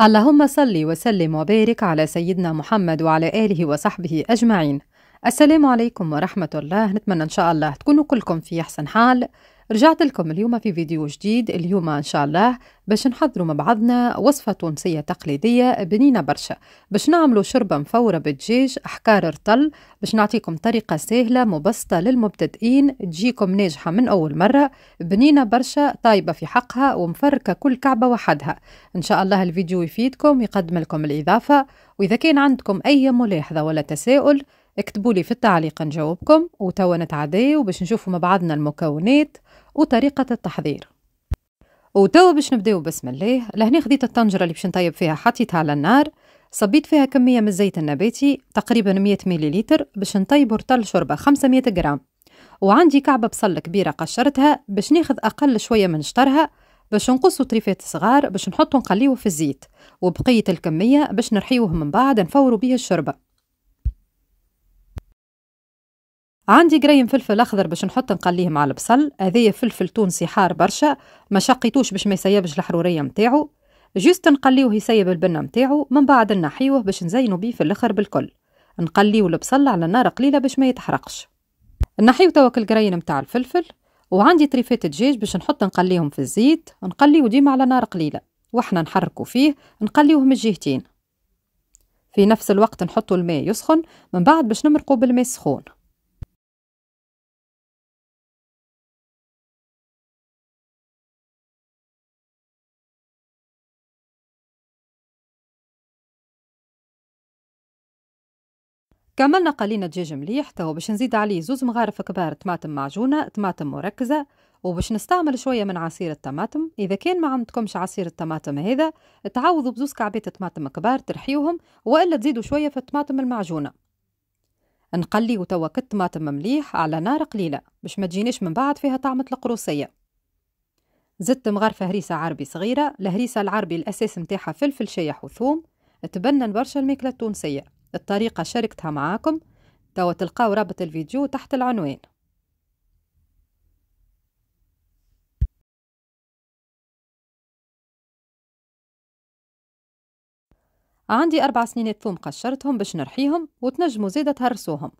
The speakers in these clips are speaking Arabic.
اللهم صل وسلم وبارك على سيدنا محمد وعلى آله وصحبه أجمعين السلام عليكم ورحمة الله نتمنى إن شاء الله تكونوا كلكم في أحسن حال رجعت لكم اليوم في فيديو جديد اليوم إن شاء الله باش نحضروا مع بعضنا وصفة تونسية تقليدية بنينة برشا باش نعملوا شربه مفورة بالدجاج أحكار رطل باش نعطيكم طريقة سهلة مبسطة للمبتدئين تجيكم ناجحة من أول مرة بنينة برشا طايبة في حقها ومفركة كل كعبة وحدها إن شاء الله الفيديو يفيدكم يقدم لكم الإضافة وإذا كان عندكم أي ملاحظة ولا تساؤل اكتبوا لي في التعليق نجاوبكم وتوا نتعداو باش نشوفوا مع بعضنا المكونات وطريقة التحضير وتوا باش نبداو بسم الله لهنا خديت الطنجرة اللي باش نطيب فيها حطيتها على النار صبيت فيها كمية من الزيت النباتي تقريبا 100 مليلتر باش نطيب رطل شوربة 500 جرام وعندي كعبة بصل كبيرة قشرتها باش ناخذ أقل شوية من شطرها باش نقصوا طريفات صغار باش نحطو نقليو في الزيت وبقية الكمية باش نرحيوه من بعد نفوروا بيه الشوربة عندي قريم فلفل اخضر باش نحط نقليه مع البصل هذايا فلفل تونسي حار برشا ما شقيتوش باش ما يسيبش الحروريه نتاعو جوست نقليوه يسيب البنه نتاعو من بعد نحيوه باش نزينو بيه في الاخر بالكل نقليو البصل على نار قليله باش ما يتحرقش نحيو توك القرين نتاع الفلفل وعندي طريفات دجاج باش نحط نقليهم في الزيت نقليو ديما على نار قليله واحنا نحركو فيه نقليوه من الجهتين في نفس الوقت نحطو الماء يسخن من بعد باش نمرقو بالماء السخون كملنا قلينا دجاج مليح توا باش نزيد عليه زوز مغارف كبار طماطم معجونه طماطم مركزه وباش نستعمل شويه من عصير الطماطم اذا كان ما عندكمش عصير الطماطم هذا تعوضوا بزوز كعبات طماطم كبار ترحيوهم والا تزيدوا شويه في الطماطم المعجونه نقليو توا كالطماطم مليح على نار قليله باش ما تجينيش من بعد فيها طعمه القروصيه زدت مغرفه هريسه عربي صغيره الهريسه العربي الاساس متاعها فلفل شايح وثوم تبنن برشا الماكله التونسيه الطريقة شاركتها معاكم توا تلقاو رابط الفيديو تحت العنوان عندي أربع سنين ثوم قشرتهم باش نرحيهم وتنجموا زيدة تهرسوهم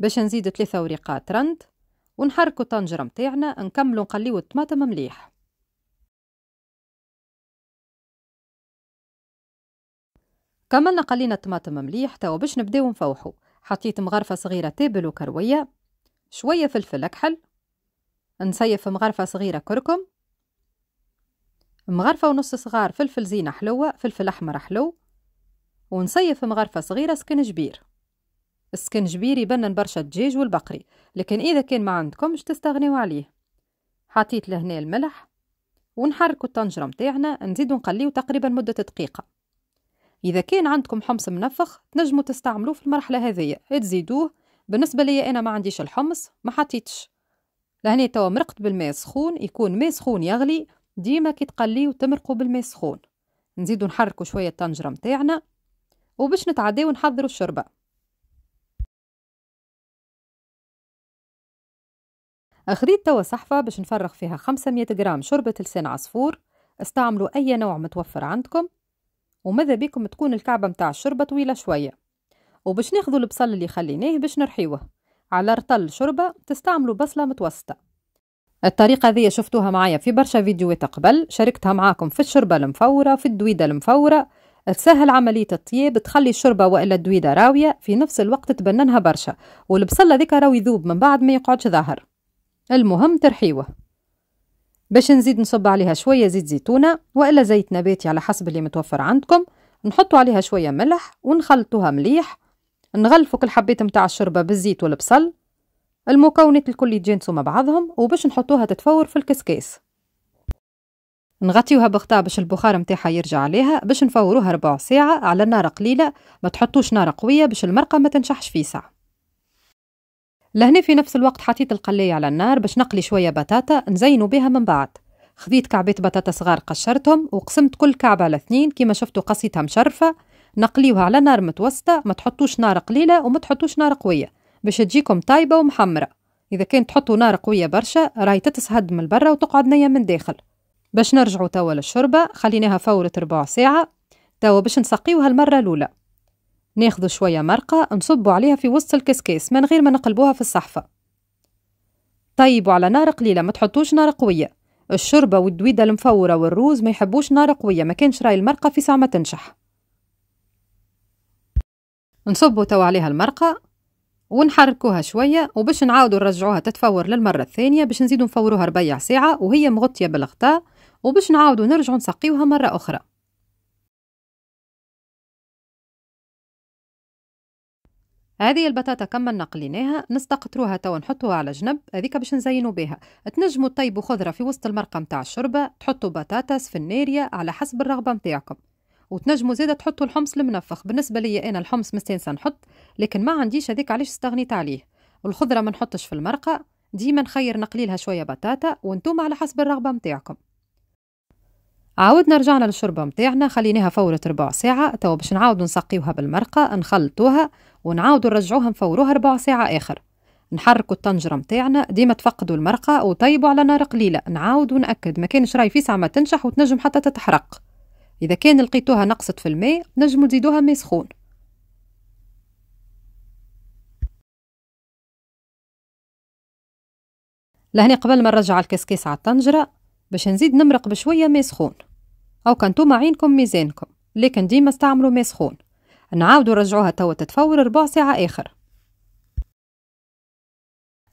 باش نزيد ثلاثة وريقات رند ونحركو الطنجرة متاعنا نكملو نقليو الطماطم مليح كملنا قلينا الطماطم مليح توا باش نبداو نفوحو حطيت مغرفة صغيرة تابل وكروية شوية فلفل أكحل نصيف مغرفة صغيرة كركم مغرفة ونص صغار فلفل زينة حلوة فلفل أحمر حلو ونصيف مغرفة صغيرة سكنجبير السكنجبير يبنن برشا الدجاج والبقري لكن إذا كان ما عندكمش تستغنيو عليه حطيت لهنا الملح ونحركوا الطنجرة متاعنا نزيدو نقليو تقريبا مدة دقيقة إذا كان عندكم حمص منفخ تنجموا تستعملوه في المرحلة هذه تزيدوه بالنسبة لي أنا ما عنديش الحمص ما حطيتش لهنا توا مرقت بالماء سخون يكون ماء سخون يغلي ديما كي تقليو وتمرقوا بالماء سخون نزيدو نحركوا شوية الطنجرة متاعنا وباش نتعداو نحضروا الشوربه خديت توا صحفة باش نفرغ فيها 500 جرام شوربة لسان عصفور استعملوا أي نوع متوفر عندكم وماذا بيكم تكون الكعبة متاع الشوربة طويلة شوية وباش ناخذوا البصل اللي خليناه باش نرحيوه على رطل شوربة تستعملوا بصلة متوسطة الطريقة ذي شفتوها معايا في برشا فيديوهات قبل شاركتها معاكم في الشوربة المفورة في الدويدة المفورة تسهل عملية الطياب تخلي الشوربة وإلا الدويدة راوية في نفس الوقت تبننها برشا والبصلة ذيك راوي ذوب من بعد ما يقعدش ظاهر المهم ترحيوه باش نزيد نصب عليها شوية زيت زيتونة وإلا زيت نباتي على حسب اللي متوفر عندكم نحطوا عليها شوية ملح ونخلطوها مليح نغلفوا كل حبيت متاع الشوربة بالزيت والبصل المكونات الكل يتجانسوا مع بعضهم وباش نحطوها تتفور في الكسكاس نغطيوها بغطاء باش البخار متاعها يرجع عليها باش نفوروها ربع ساعة على نار قليلة ما تحطوش نار قوية باش المرقة ما تنشحش فيسع لهنا في نفس الوقت حطيت القلاية على النار باش نقلي شوية بطاطا نزينو بها من بعد خذيت كعبات بطاطا صغار قشرتهم وقسمت كل كعبة على اثنين كيما شفتوا قصيتها مشرفة نقليوها على نار متوسطة ما تحطوش نار قليلة وما تحطوش نار قوية باش تجيكم طايبة ومحمرة إذا كان تحطوا نار قوية برشا راهي تتسهد من برا وتقعد نية من داخل باش نرجعوا توا للشوربة خليناها فورة ربع ساعة توا باش نسقيوها المرة الأولى ناخذ شوية مرقة نصب عليها في وسط الكسكاس من غير ما نقلبوها في الصحفة طيب على نار قليلة ما تحطوش نار قوية الشوربة والدويدة المفورة والروز ما يحبوش نار قوية ما كانش راي المرقة في ساعة ما تنشح نصبوا توا عليها المرقة ونحركوها شوية وباش نعاودوا نرجعوها تتفور للمرة الثانية باش نزيدوا نفوروها ربيع ساعة وهي مغطية بالغطاء وباش نعاودوا نرجعوا نسقيوها مرة أخرى هذه البطاطا كما نقليناها نستقطروها توا نحطوها على جنب هذيك باش نزينوا بها تنجموا طيبوا خضره في وسط المرقه نتاع الشوربه تحطوا بطاطس في الناريه على حسب الرغبه نتاعكم وتنجموا زاده تحطوا الحمص المنفخ بالنسبه لي انا الحمص مستانسه نحط لكن ما عنديش هذيك علاش استغنيت عليه الخضره ما نحطش في المرقه ديما نخير نقليلها شويه بطاطا وانتم على حسب الرغبه نتاعكم عاودنا رجعنا للشربة متاعنا خليناها فورت ربع ساعه توا باش نعاودو نسقيوها بالمرقه نخلطوها ونعاودو نرجعوها نفوروها ربع ساعه اخر نحركوا الطنجره متاعنا ديما تفقدوا المرقه وطيبوا على نار قليله نعاود ونأكد ما كانش راي فيسعة ما تنشح وتنجم حتى تتحرق اذا كان لقيتوها نقصت في الماء نجموا تزيدوها ماء سخون لهنا قبل ما نرجع الكسكيس على الطنجره باش نزيد نمرق بشويه ماء سخون أو كنتوما عينكم ميزانكم لكن ديما استعملوا ماء سخون نعاودوا رجعوها توا تتفور ربع ساعة آخر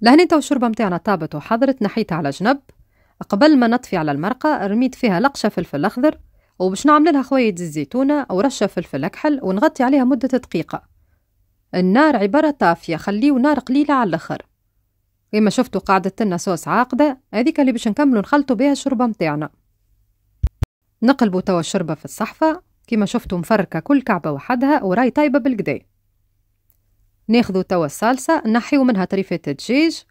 لهنا تو الشوربة متاعنا طابت وحضرت نحيتها على جنب قبل ما نطفي على المرقة رميت فيها لقشة فلفل أخضر وباش نعمل لها خوية الزيتونة أو رشة فلفل أكحل ونغطي عليها مدة دقيقة النار عبارة طافية خليو نار قليلة على الأخر كما شفتوا قاعدة لنا صوص عاقدة هذيك اللي باش نكملو نخلطو بها الشوربة متاعنا نقلبوا توا الشوربة في الصحفة كيما شفتوا مفركة كل كعبة وحدها وراي طايبة بالقدا ناخذوا توا الصلصة نحيو منها طريفات الدجاج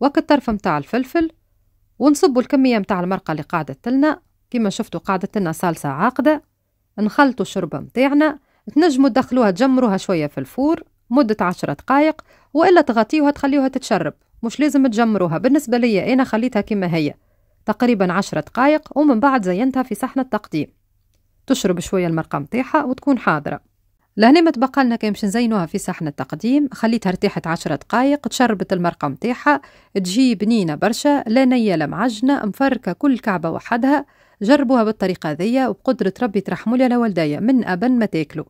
وك الطرف متاع الفلفل ونصبوا الكمية متاع المرقة اللي قعدت لنا كيما شفتوا قعدت لنا صلصة عاقدة نخلطوا الشوربة متاعنا تنجموا تدخلوها تجمروها شوية في الفور مدة عشرة دقايق وإلا تغطيوها تخليوها تتشرب مش لازم تجمروها بالنسبة لي أنا خليتها كما هي تقريبا عشر دقايق ومن بعد زينتها في صحن التقديم تشرب شوية المرقة مطيحة وتكون حاضرة لهنا ما تبقى لنا كان باش نزينوها في صحن التقديم خليتها ارتاحت عشرة دقايق تشربت المرقة متاعها تجي بنينة برشا لا نية لا معجنة مفركة كل كعبة وحدها جربوها بالطريقة ذي وبقدرة ربي ترحموا لي على والدايا من أبن ما تاكلوا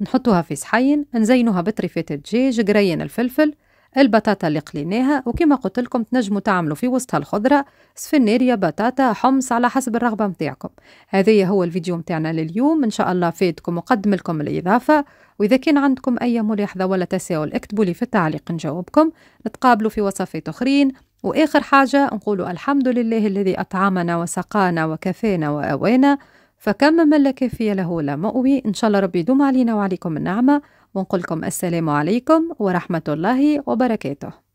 نحطوها في صحين نزينوها بطريفات الدجاج قرين الفلفل البطاطا اللي قليناها وكما قلت لكم تنجموا تعملوا في وسطها الخضره سفناريا بطاطا حمص على حسب الرغبه نتاعكم هذا هو الفيديو نتاعنا لليوم ان شاء الله فاتكم وقدم لكم الاضافه واذا كان عندكم اي ملاحظه ولا تساؤل اكتبوا لي في التعليق نجاوبكم نتقابلوا في وصفات اخرين واخر حاجه نقولوا الحمد لله الذي اطعمنا وسقانا وكفانا واوانا فكم من لا كافي له لا مأوي إن شاء الله ربي يدوم علينا وعليكم النعمة ونقول لكم السلام عليكم ورحمة الله وبركاته